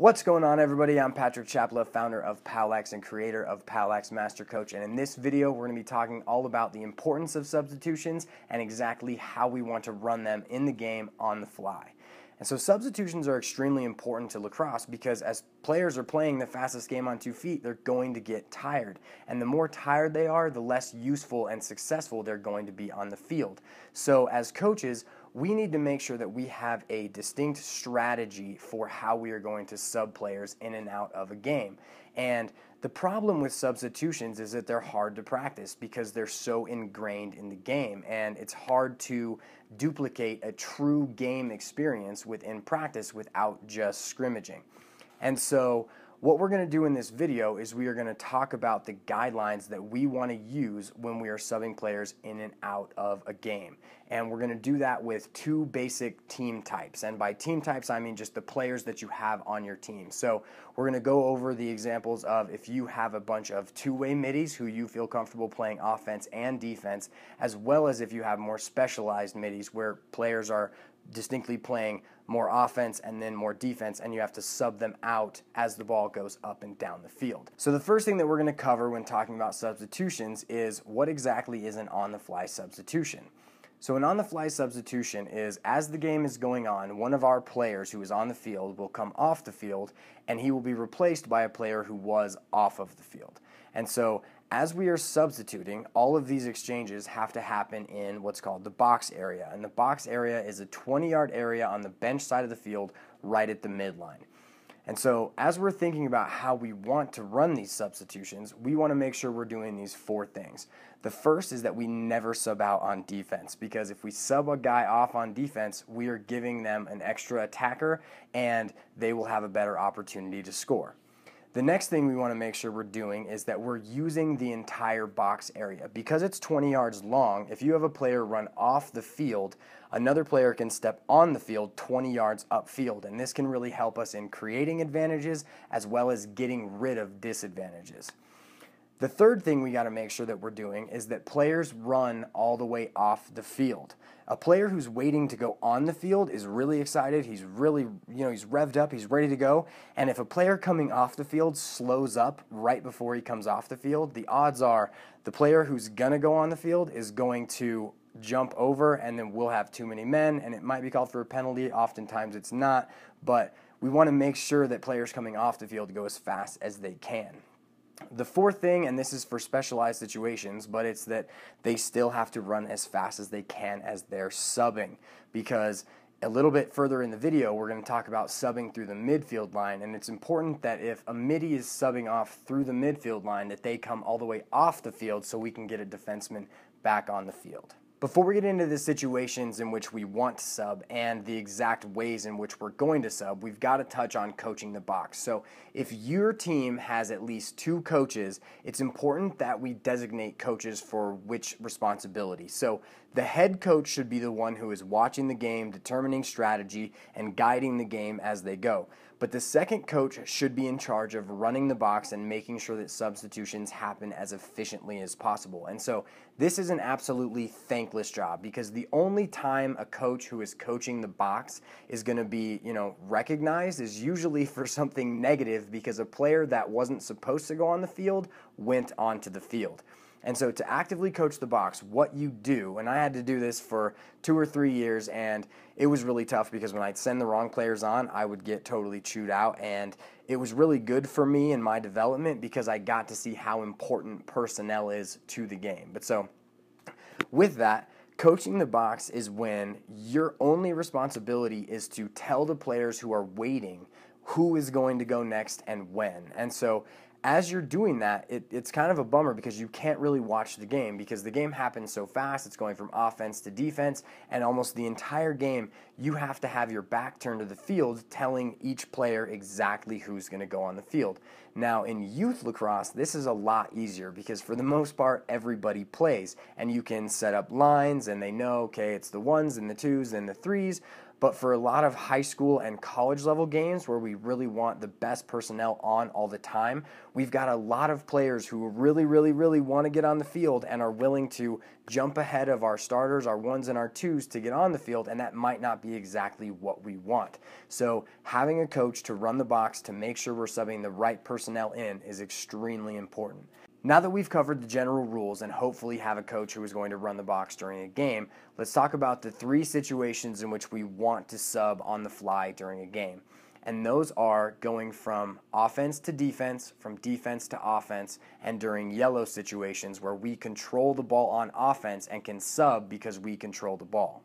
What's going on everybody? I'm Patrick Chapla, founder of Palax and creator of Palax Master Coach. And in this video, we're going to be talking all about the importance of substitutions and exactly how we want to run them in the game on the fly. And so substitutions are extremely important to lacrosse because as players are playing the fastest game on two feet, they're going to get tired. And the more tired they are, the less useful and successful they're going to be on the field. So as coaches, we need to make sure that we have a distinct strategy for how we are going to sub players in and out of a game. And the problem with substitutions is that they're hard to practice because they're so ingrained in the game, and it's hard to duplicate a true game experience within practice without just scrimmaging. And so, what we're going to do in this video is we are going to talk about the guidelines that we want to use when we are subbing players in and out of a game. And we're going to do that with two basic team types. And by team types, I mean just the players that you have on your team. So we're going to go over the examples of if you have a bunch of two-way middies who you feel comfortable playing offense and defense, as well as if you have more specialized middies where players are distinctly playing more offense and then more defense, and you have to sub them out as the ball ball goes up and down the field. So the first thing that we're going to cover when talking about substitutions is what exactly is an on-the-fly substitution. So an on-the-fly substitution is as the game is going on, one of our players who is on the field will come off the field and he will be replaced by a player who was off of the field. And so as we are substituting, all of these exchanges have to happen in what's called the box area. And the box area is a 20-yard area on the bench side of the field right at the midline. And so, as we're thinking about how we want to run these substitutions, we want to make sure we're doing these four things. The first is that we never sub out on defense because if we sub a guy off on defense, we are giving them an extra attacker and they will have a better opportunity to score. The next thing we want to make sure we're doing is that we're using the entire box area. Because it's 20 yards long, if you have a player run off the field, another player can step on the field 20 yards upfield, and this can really help us in creating advantages as well as getting rid of disadvantages. The third thing we got to make sure that we're doing is that players run all the way off the field. A player who's waiting to go on the field is really excited. He's really, you know, he's revved up, he's ready to go. And if a player coming off the field slows up right before he comes off the field, the odds are the player who's going to go on the field is going to jump over and then we'll have too many men and it might be called for a penalty. Oftentimes it's not, but we want to make sure that players coming off the field go as fast as they can. The fourth thing, and this is for specialized situations, but it's that they still have to run as fast as they can as they're subbing because a little bit further in the video, we're going to talk about subbing through the midfield line, and it's important that if a midi is subbing off through the midfield line, that they come all the way off the field so we can get a defenseman back on the field. Before we get into the situations in which we want to sub and the exact ways in which we're going to sub, we've got to touch on coaching the box. So, if your team has at least two coaches, it's important that we designate coaches for which responsibility. So, the head coach should be the one who is watching the game, determining strategy, and guiding the game as they go. But the second coach should be in charge of running the box and making sure that substitutions happen as efficiently as possible. And so this is an absolutely thankless job because the only time a coach who is coaching the box is going to be, you know, recognized is usually for something negative because a player that wasn't supposed to go on the field went onto the field. And so to actively coach the box, what you do, and I had to do this for two or three years, and it was really tough because when I'd send the wrong players on, I would get totally chewed out. And it was really good for me and my development because I got to see how important personnel is to the game. But so with that, Coaching the box is when your only responsibility is to tell the players who are waiting who is going to go next and when. And so as you're doing that, it, it's kind of a bummer because you can't really watch the game because the game happens so fast. It's going from offense to defense, and almost the entire game, you have to have your back turned to the field, telling each player exactly who's going to go on the field. Now, in youth lacrosse, this is a lot easier because for the most part, everybody plays, and you can set up lines, and they know, okay, it's the ones and the twos and the threes. But for a lot of high school and college level games where we really want the best personnel on all the time, we've got a lot of players who really, really, really want to get on the field and are willing to jump ahead of our starters, our ones and our twos to get on the field, and that might not be exactly what we want. So having a coach to run the box to make sure we're subbing the right personnel in is extremely important. Now that we've covered the general rules and hopefully have a coach who is going to run the box during a game, let's talk about the three situations in which we want to sub on the fly during a game. And those are going from offense to defense, from defense to offense, and during yellow situations where we control the ball on offense and can sub because we control the ball.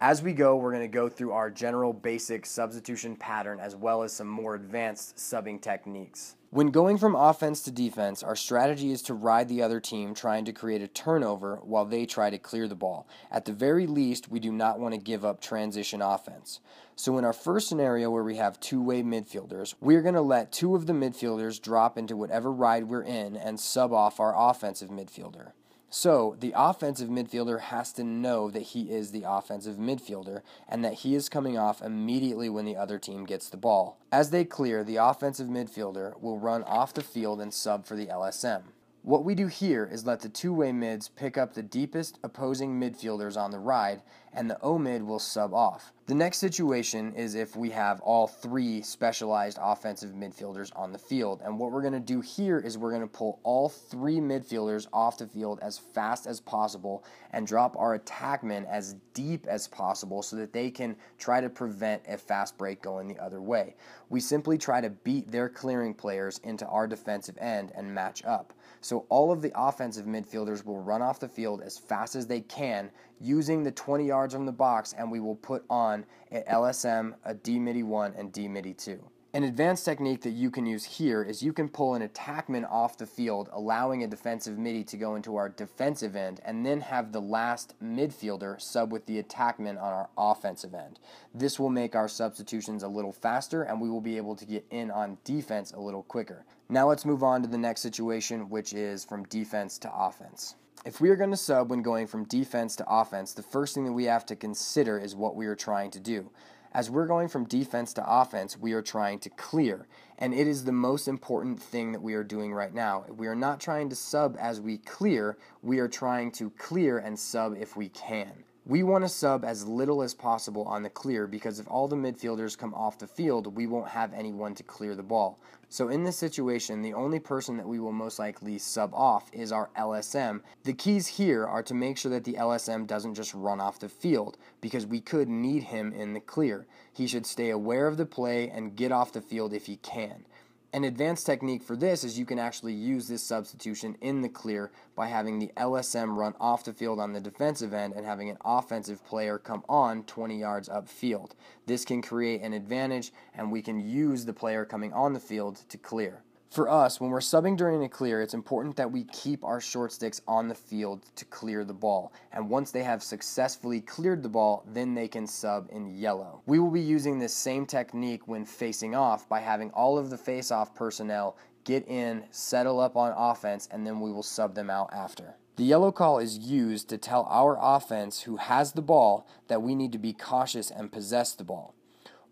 As we go, we're going to go through our general basic substitution pattern as well as some more advanced subbing techniques. When going from offense to defense, our strategy is to ride the other team trying to create a turnover while they try to clear the ball. At the very least, we do not want to give up transition offense. So, in our first scenario where we have two way midfielders, we're going to let two of the midfielders drop into whatever ride we're in and sub off our offensive midfielder. So the offensive midfielder has to know that he is the offensive midfielder and that he is coming off immediately when the other team gets the ball. As they clear, the offensive midfielder will run off the field and sub for the LSM. What we do here is let the two way mids pick up the deepest opposing midfielders on the ride and the OMID will sub off. The next situation is if we have all three specialized offensive midfielders on the field. And what we're going to do here is we're going to pull all three midfielders off the field as fast as possible and drop our attackmen as deep as possible so that they can try to prevent a fast break going the other way. We simply try to beat their clearing players into our defensive end and match up. So all of the offensive midfielders will run off the field as fast as they can using the 20 yards on the box, and we will put on an LSM, a D MIDI 1, and D MIDI 2. An advanced technique that you can use here is you can pull an attackman off the field, allowing a defensive MIDI to go into our defensive end, and then have the last midfielder sub with the attackman on our offensive end. This will make our substitutions a little faster, and we will be able to get in on defense a little quicker. Now let's move on to the next situation, which is from defense to offense if we are going to sub when going from defense to offense, the first thing that we have to consider is what we are trying to do. As we're going from defense to offense, we are trying to clear, and it is the most important thing that we are doing right now. We are not trying to sub as we clear, we are trying to clear and sub if we can. We want to sub as little as possible on the clear because if all the midfielders come off the field, we won't have anyone to clear the ball. So, in this situation, the only person that we will most likely sub off is our LSM. The keys here are to make sure that the LSM doesn't just run off the field because we could need him in the clear. He should stay aware of the play and get off the field if he can. An advanced technique for this is you can actually use this substitution in the clear by having the LSM run off the field on the defensive end and having an offensive player come on 20 yards upfield. This can create an advantage, and we can use the player coming on the field to clear for us, when we're subbing during a clear, it's important that we keep our short sticks on the field to clear the ball. And once they have successfully cleared the ball, then they can sub in yellow. We will be using this same technique when facing off by having all of the face off personnel get in, settle up on offense, and then we will sub them out after. The yellow call is used to tell our offense who has the ball that we need to be cautious and possess the ball.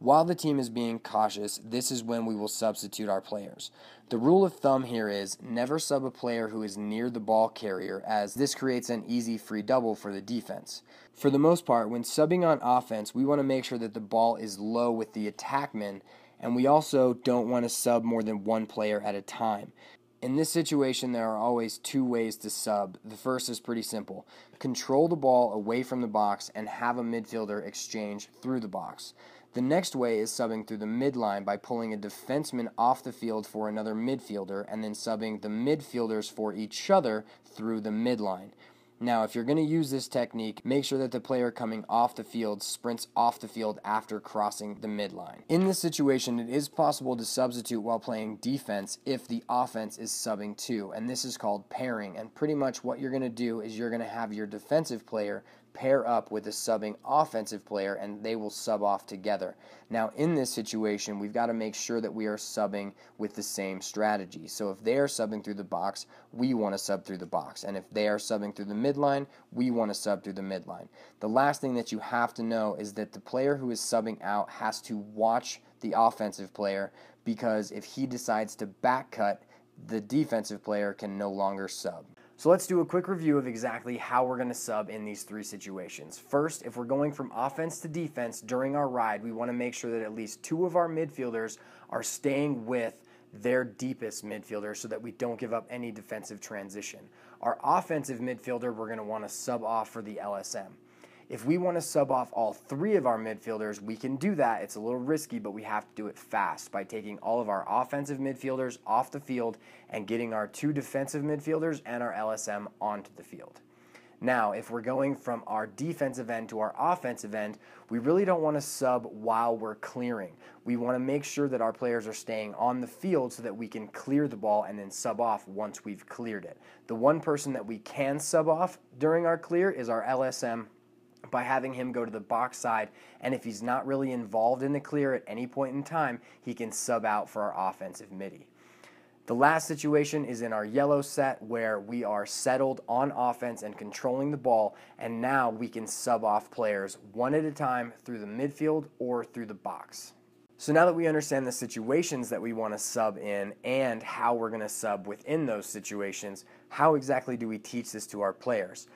While the team is being cautious, this is when we will substitute our players. The rule of thumb here is never sub a player who is near the ball carrier, as this creates an easy free double for the defense. For the most part, when subbing on offense, we want to make sure that the ball is low with the attackman, and we also don't want to sub more than one player at a time. In this situation, there are always two ways to sub. The first is pretty simple control the ball away from the box and have a midfielder exchange through the box. The next way is subbing through the midline by pulling a defenseman off the field for another midfielder and then subbing the midfielders for each other through the midline. Now, if you're going to use this technique, make sure that the player coming off the field sprints off the field after crossing the midline. In this situation, it is possible to substitute while playing defense if the offense is subbing too, and this is called pairing. And pretty much what you're going to do is you're going to have your defensive player pair up with a subbing offensive player and they will sub off together. Now, in this situation, we've got to make sure that we are subbing with the same strategy. So, if they are subbing through the box, we want to sub through the box. And if they are subbing through the midline, we want to sub through the midline. The last thing that you have to know is that the player who is subbing out has to watch the offensive player because if he decides to back cut, the defensive player can no longer sub. So let's do a quick review of exactly how we're going to sub in these three situations. First, if we're going from offense to defense during our ride, we want to make sure that at least two of our midfielders are staying with their deepest midfielder so that we don't give up any defensive transition. Our offensive midfielder, we're going to want to sub off for the LSM. If we want to sub off all three of our midfielders, we can do that. It's a little risky, but we have to do it fast by taking all of our offensive midfielders off the field and getting our two defensive midfielders and our LSM onto the field. Now, if we're going from our defensive end to our offensive end, we really don't want to sub while we're clearing. We want to make sure that our players are staying on the field so that we can clear the ball and then sub off once we've cleared it. The one person that we can sub off during our clear is our LSM by having him go to the box side. And if he's not really involved in the clear at any point in time, he can sub out for our offensive midi. The last situation is in our yellow set where we are settled on offense and controlling the ball, and now we can sub off players one at a time through the midfield or through the box. So now that we understand the situations that we want to sub in and how we're going to sub within those situations, how exactly do we teach this to our players?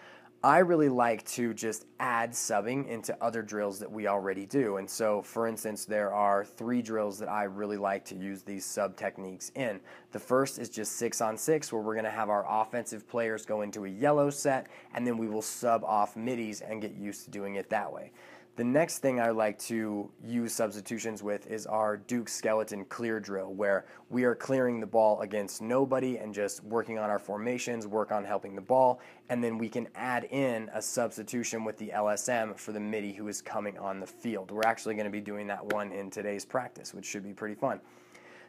I really like to just add subbing into other drills that we already do. And so, for instance, there are three drills that I really like to use these sub techniques in. The first is just six on six, where we're going to have our offensive players go into a yellow set, and then we will sub off middies and get used to doing it that way. The next thing I like to use substitutions with is our Duke skeleton clear drill, where we are clearing the ball against nobody and just working on our formations, work on helping the ball, and then we can add in a substitution with the LSM for the MIDI who is coming on the field. We're actually going to be doing that one in today's practice, which should be pretty fun.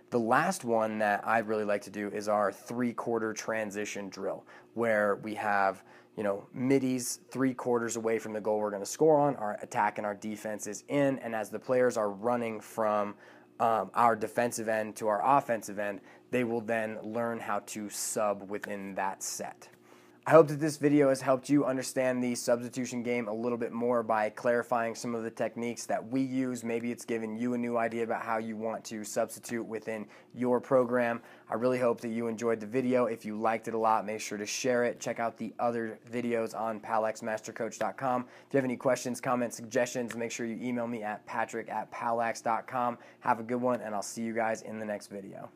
The last one that I really like to do is our three quarter transition drill, where we have you know, middies three quarters away from the goal we're going to score on. Our attack and our defense is in. And as the players are running from um, our defensive end to our offensive end, they will then learn how to sub within that set. I hope that this video has helped you understand the substitution game a little bit more by clarifying some of the techniques that we use. Maybe it's given you a new idea about how you want to substitute within your program. I really hope that you enjoyed the video. If you liked it a lot, make sure to share it. Check out the other videos on PalaxMasterCoach.com. If you have any questions, comments, suggestions, make sure you email me at patrick at palax.com. Have a good one, and I'll see you guys in the next video.